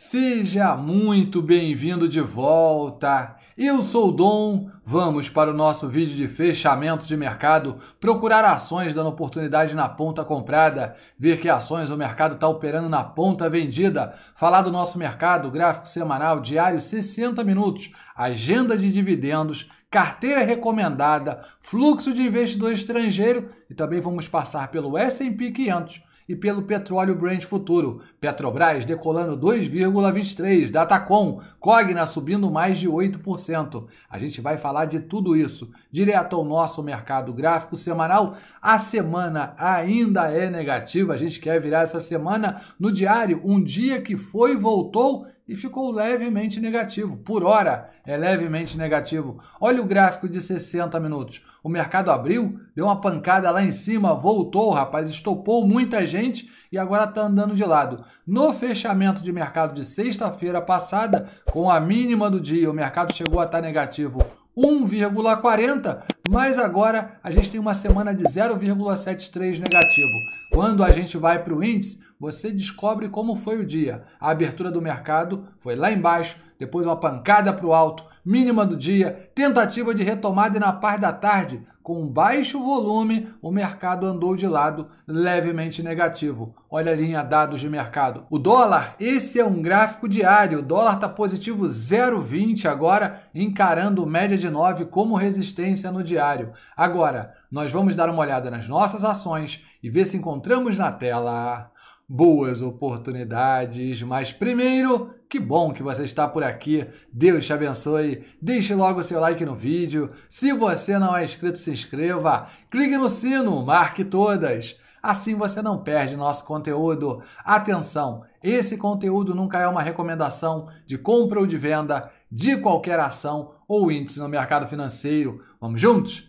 Seja muito bem-vindo de volta. Eu sou o Dom. Vamos para o nosso vídeo de fechamento de mercado, procurar ações dando oportunidade na ponta comprada, ver que ações o mercado está operando na ponta vendida, falar do nosso mercado, gráfico semanal, diário, 60 minutos, agenda de dividendos, carteira recomendada, fluxo de investidor estrangeiro e também vamos passar pelo S&P 500 e pelo petróleo Brent futuro. Petrobras decolando 2,23, Datacom, Cogna subindo mais de 8%. A gente vai falar de tudo isso direto ao nosso mercado gráfico semanal. A semana ainda é negativa, a gente quer virar essa semana no diário, um dia que foi e voltou e ficou levemente negativo. Por hora, é levemente negativo. Olha o gráfico de 60 minutos. O mercado abriu, deu uma pancada lá em cima, voltou, rapaz, estopou muita gente e agora está andando de lado. No fechamento de mercado de sexta-feira passada, com a mínima do dia, o mercado chegou a estar tá negativo 1,40, mas agora a gente tem uma semana de 0,73 negativo. Quando a gente vai para o índice, você descobre como foi o dia. A abertura do mercado foi lá embaixo, depois uma pancada para o alto, mínima do dia, tentativa de retomada e na parte da tarde, com baixo volume, o mercado andou de lado, levemente negativo. Olha a linha dados de mercado. O dólar, esse é um gráfico diário. O dólar está positivo 0,20 agora, encarando média de 9 como resistência no diário. Agora, nós vamos dar uma olhada nas nossas ações e ver se encontramos na tela boas oportunidades. Mas primeiro, que bom que você está por aqui. Deus te abençoe. Deixe logo seu like no vídeo. Se você não é inscrito, se inscreva. Clique no sino, marque todas. Assim você não perde nosso conteúdo. Atenção, esse conteúdo nunca é uma recomendação de compra ou de venda de qualquer ação ou índice no mercado financeiro. Vamos juntos?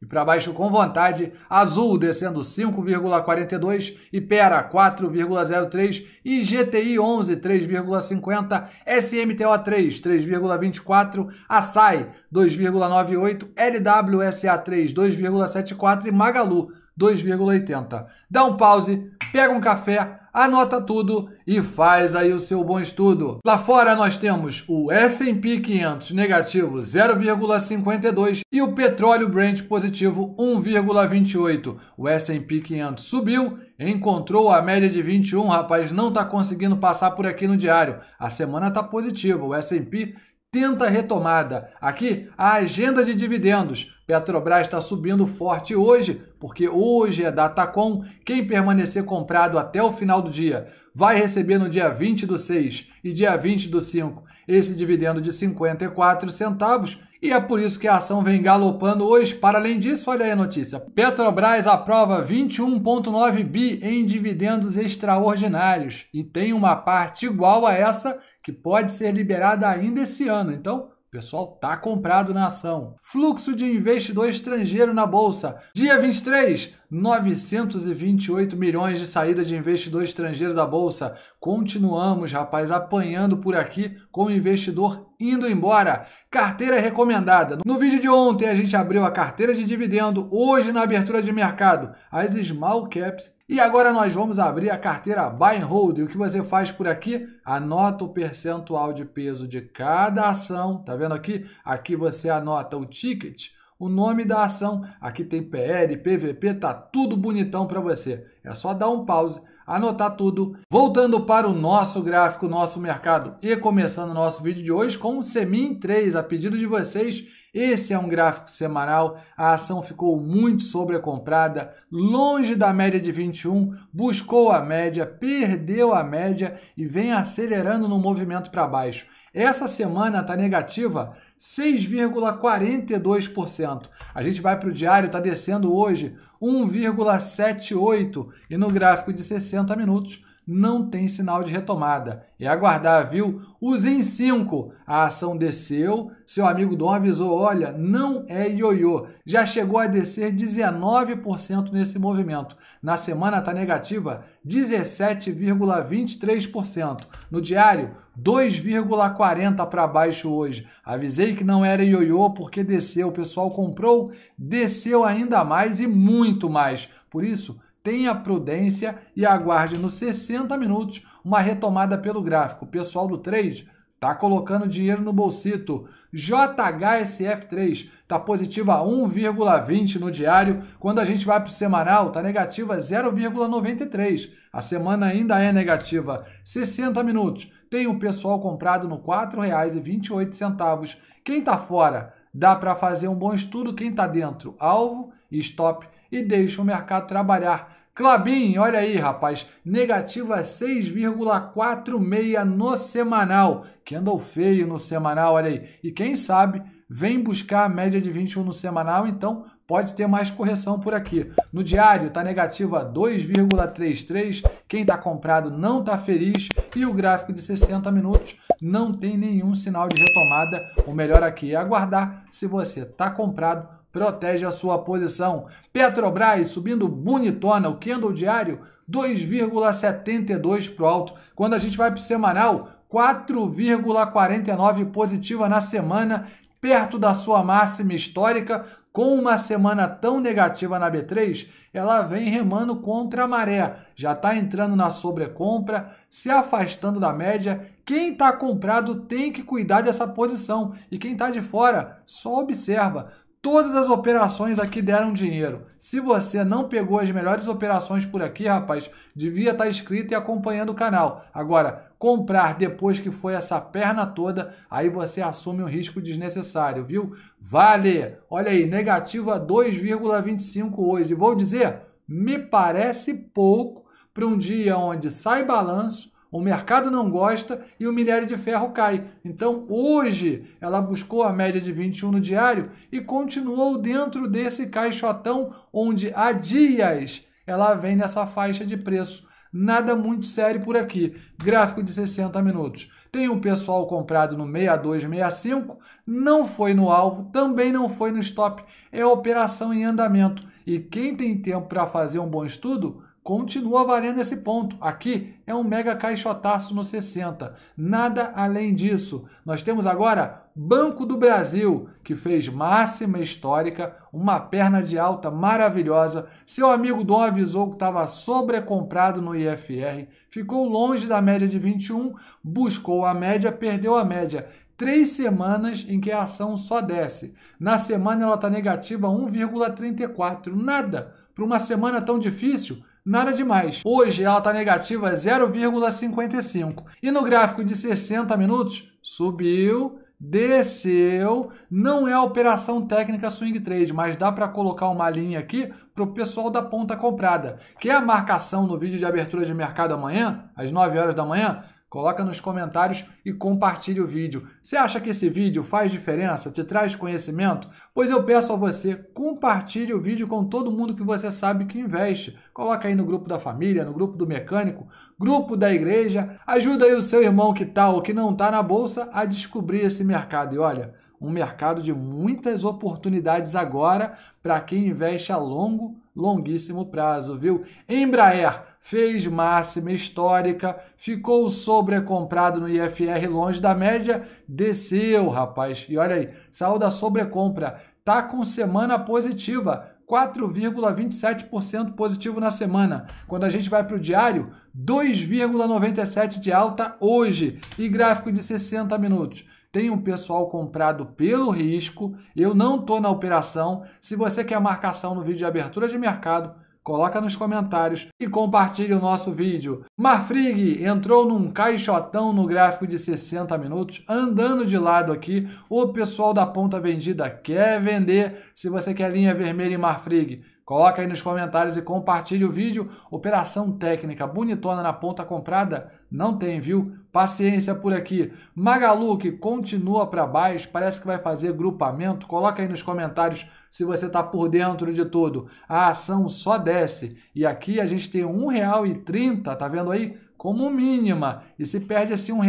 e para baixo com vontade, Azul descendo 5,42, Ipera 4,03, IGTI 11 3,50, SMTO 3 3,24, assai 2,98, LWSA3 2,74 e Magalu 2,80. Dá um pause, pega um café, anota tudo e faz aí o seu bom estudo. Lá fora nós temos o S&P 500 negativo 0,52 e o petróleo Brent positivo 1,28. O S&P 500 subiu, encontrou a média de 21, rapaz, não tá conseguindo passar por aqui no diário. A semana tá positiva, o S&P atenta retomada. Aqui, a agenda de dividendos. Petrobras está subindo forte hoje, porque hoje é data com. Quem permanecer comprado até o final do dia vai receber no dia 20 do 6 e dia 20 do 5 esse dividendo de 54 centavos. E é por isso que a ação vem galopando hoje. Para além disso, olha aí a notícia: Petrobras aprova 21,9 bi em dividendos extraordinários e tem uma parte igual a essa que pode ser liberada ainda esse ano. Então, o pessoal tá comprado na ação. Fluxo de investidor estrangeiro na bolsa. Dia 23, 928 milhões de saída de investidor estrangeiro da bolsa. Continuamos, rapaz, apanhando por aqui com o investidor indo embora. Carteira recomendada. No vídeo de ontem a gente abriu a carteira de dividendo, hoje na abertura de mercado, as small caps e agora nós vamos abrir a carteira Buy and Hold. E o que você faz por aqui? Anota o percentual de peso de cada ação. Tá vendo aqui? Aqui você anota o ticket, o nome da ação. Aqui tem PL, PVP, tá tudo bonitão para você. É só dar um pause, anotar tudo. Voltando para o nosso gráfico, nosso mercado e começando o nosso vídeo de hoje com o Semin 3, a pedido de vocês esse é um gráfico semanal. A ação ficou muito sobrecomprada, longe da média de 21, buscou a média, perdeu a média e vem acelerando no movimento para baixo. Essa semana está negativa 6,42%. A gente vai para o diário, está descendo hoje 1,78% e no gráfico de 60 minutos não tem sinal de retomada. É aguardar, viu? Usem 5. A ação desceu. Seu amigo Dom avisou: olha, não é ioiô. Já chegou a descer 19% nesse movimento. Na semana está negativa 17,23%. No diário, 2,40 para baixo hoje. Avisei que não era ioiô porque desceu. O pessoal comprou, desceu ainda mais e muito mais. Por isso, tenha prudência e aguarde nos 60 minutos uma retomada pelo gráfico. O pessoal do 3 tá colocando dinheiro no bolsito. JHSF3 tá positiva 1,20 no diário. Quando a gente vai para o semanal, tá negativa 0,93. A semana ainda é negativa. 60 minutos. Tem o pessoal comprado no R$ 4,28. Quem tá fora, dá para fazer um bom estudo. Quem tá dentro, alvo e stop e deixa o mercado trabalhar. Clabin, olha aí, rapaz, negativa 6,46 no semanal, que andou feio no semanal, olha aí. E quem sabe vem buscar a média de 21 no semanal, então pode ter mais correção por aqui. No diário está negativa 2,33, quem está comprado não está feliz e o gráfico de 60 minutos não tem nenhum sinal de retomada. O melhor aqui é aguardar se você está comprado protege a sua posição. Petrobras subindo bonitona, o candle diário 2,72 para o alto. Quando a gente vai para o semanal, 4,49 positiva na semana, perto da sua máxima histórica. Com uma semana tão negativa na B3, ela vem remando contra a maré, já está entrando na sobrecompra, se afastando da média. Quem está comprado tem que cuidar dessa posição e quem está de fora só observa. Todas as operações aqui deram dinheiro. Se você não pegou as melhores operações por aqui, rapaz, devia tá estar inscrito e acompanhando o canal. Agora, comprar depois que foi essa perna toda, aí você assume um risco desnecessário, viu? Vale! Olha aí, negativo a 2,25 hoje. E vou dizer, me parece pouco para um dia onde sai balanço, o mercado não gosta e o minério de ferro cai. Então, hoje, ela buscou a média de 21 no diário e continuou dentro desse caixotão onde há dias ela vem nessa faixa de preço. Nada muito sério por aqui. Gráfico de 60 minutos. Tem um pessoal comprado no 6265, não foi no alvo, também não foi no stop. É operação em andamento. E quem tem tempo para fazer um bom estudo, continua valendo esse ponto. Aqui é um mega caixotaço no 60. Nada além disso. Nós temos agora Banco do Brasil, que fez máxima histórica, uma perna de alta maravilhosa. Seu amigo Dom avisou que estava sobrecomprado no IFR, ficou longe da média de 21, buscou a média, perdeu a média. Três semanas em que a ação só desce. Na semana ela está negativa 1,34. Nada. Para uma semana tão difícil, nada demais. Hoje ela está negativa 0,55. E no gráfico de 60 minutos, subiu, desceu. Não é operação técnica swing trade, mas dá para colocar uma linha aqui para o pessoal da ponta comprada. Que é a marcação no vídeo de abertura de mercado amanhã, às 9 horas da manhã, Coloca nos comentários e compartilhe o vídeo. Você acha que esse vídeo faz diferença, te traz conhecimento? Pois eu peço a você, compartilhe o vídeo com todo mundo que você sabe que investe. Coloca aí no grupo da família, no grupo do mecânico, grupo da igreja. Ajuda aí o seu irmão que tal tá ou que não está na bolsa a descobrir esse mercado. E olha, um mercado de muitas oportunidades agora para quem investe a longo, longuíssimo prazo, viu? Embraer fez máxima histórica, ficou sobrecomprado no IFR longe da média, desceu, rapaz. E olha aí, saiu da sobrecompra, tá com semana positiva. 4,27% positivo na semana. Quando a gente vai para o diário, 2,97% de alta hoje e gráfico de 60 minutos. Tem um pessoal comprado pelo risco, eu não estou na operação. Se você quer marcação no vídeo de abertura de mercado, Coloca nos comentários e compartilhe o nosso vídeo. Marfrig entrou num caixotão no gráfico de 60 minutos, andando de lado aqui. O pessoal da ponta vendida quer vender. Se você quer linha vermelha em Marfrig, Coloca aí nos comentários e compartilhe o vídeo. Operação técnica bonitona na ponta comprada? Não tem, viu? Paciência por aqui. Magalu, que continua para baixo, parece que vai fazer grupamento. Coloca aí nos comentários se você está por dentro de tudo. A ação só desce. E aqui a gente tem R$1,30, 1,30, tá vendo aí? Como mínima. E se perde esse R$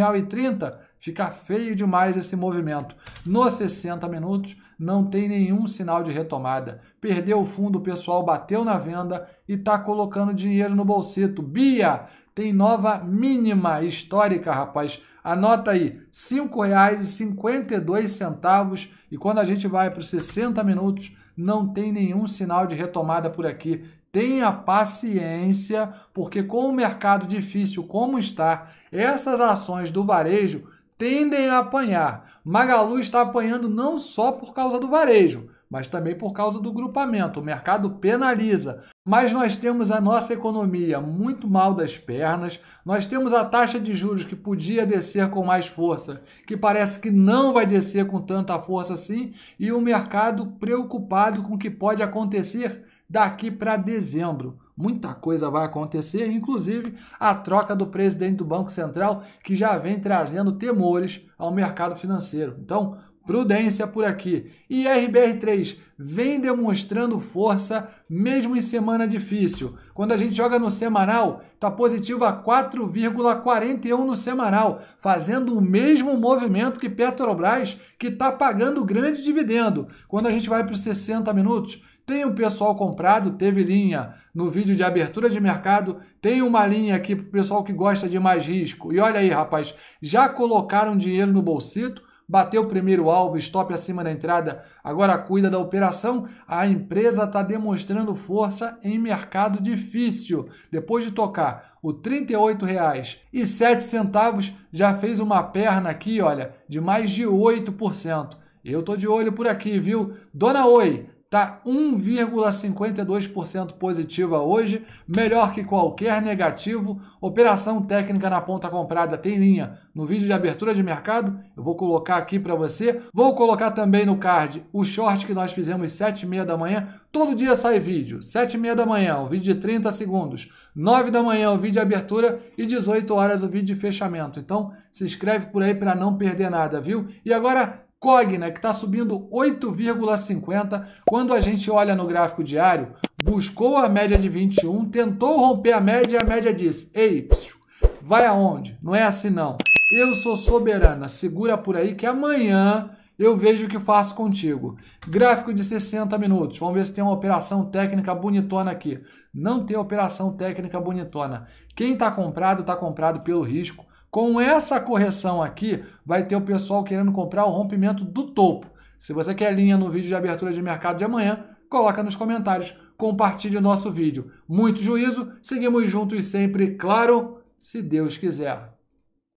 fica feio demais esse movimento. Nos 60 minutos, não tem nenhum sinal de retomada. Perdeu o fundo, o pessoal bateu na venda e está colocando dinheiro no bolsito. Bia, tem nova mínima histórica, rapaz. Anota aí, R$ 5,52. E quando a gente vai para os 60 minutos, não tem nenhum sinal de retomada por aqui. Tenha paciência, porque com o mercado difícil como está, essas ações do varejo tendem a apanhar. Magalu está apanhando não só por causa do varejo, mas também por causa do grupamento. O mercado penaliza. Mas nós temos a nossa economia muito mal das pernas, nós temos a taxa de juros que podia descer com mais força, que parece que não vai descer com tanta força assim, e o mercado preocupado com o que pode acontecer daqui para dezembro. Muita coisa vai acontecer, inclusive a troca do presidente do Banco Central, que já vem trazendo temores ao mercado financeiro. Então, Prudência por aqui. E RBR3 vem demonstrando força mesmo em semana difícil. Quando a gente joga no semanal, tá positivo a 4,41 no semanal, fazendo o mesmo movimento que Petrobras, que tá pagando grande dividendo. Quando a gente vai para os 60 minutos, tem o um pessoal comprado, teve linha no vídeo de abertura de mercado, tem uma linha aqui para o pessoal que gosta de mais risco. E olha aí, rapaz, já colocaram dinheiro no bolsito, bateu o primeiro alvo, stop acima da entrada, agora cuida da operação. A empresa está demonstrando força em mercado difícil. Depois de tocar o R$ 38,07, já fez uma perna aqui, olha, de mais de 8%. Eu tô de olho por aqui, viu? Dona Oi, está 1,52% positiva hoje, melhor que qualquer negativo. Operação técnica na ponta comprada tem linha no vídeo de abertura de mercado. Eu vou colocar aqui para você. Vou colocar também no card o short que nós fizemos 7 e meia da manhã. Todo dia sai vídeo. 7 e meia da manhã, o vídeo de 30 segundos. 9 da manhã, o vídeo de abertura. E 18 horas, o vídeo de fechamento. Então, se inscreve por aí para não perder nada, viu? E agora, Cogna, que está subindo 8,50. Quando a gente olha no gráfico diário, buscou a média de 21, tentou romper a média e a média diz: Ei, psiu, vai aonde? Não é assim não. Eu sou soberana, segura por aí que amanhã eu vejo o que faço contigo. Gráfico de 60 minutos. Vamos ver se tem uma operação técnica bonitona aqui. Não tem operação técnica bonitona. Quem está comprado, está comprado pelo risco. Com essa correção aqui, vai ter o pessoal querendo comprar o rompimento do topo. Se você quer linha no vídeo de abertura de mercado de amanhã, coloca nos comentários, compartilhe o nosso vídeo. Muito juízo, seguimos juntos sempre, claro, se Deus quiser.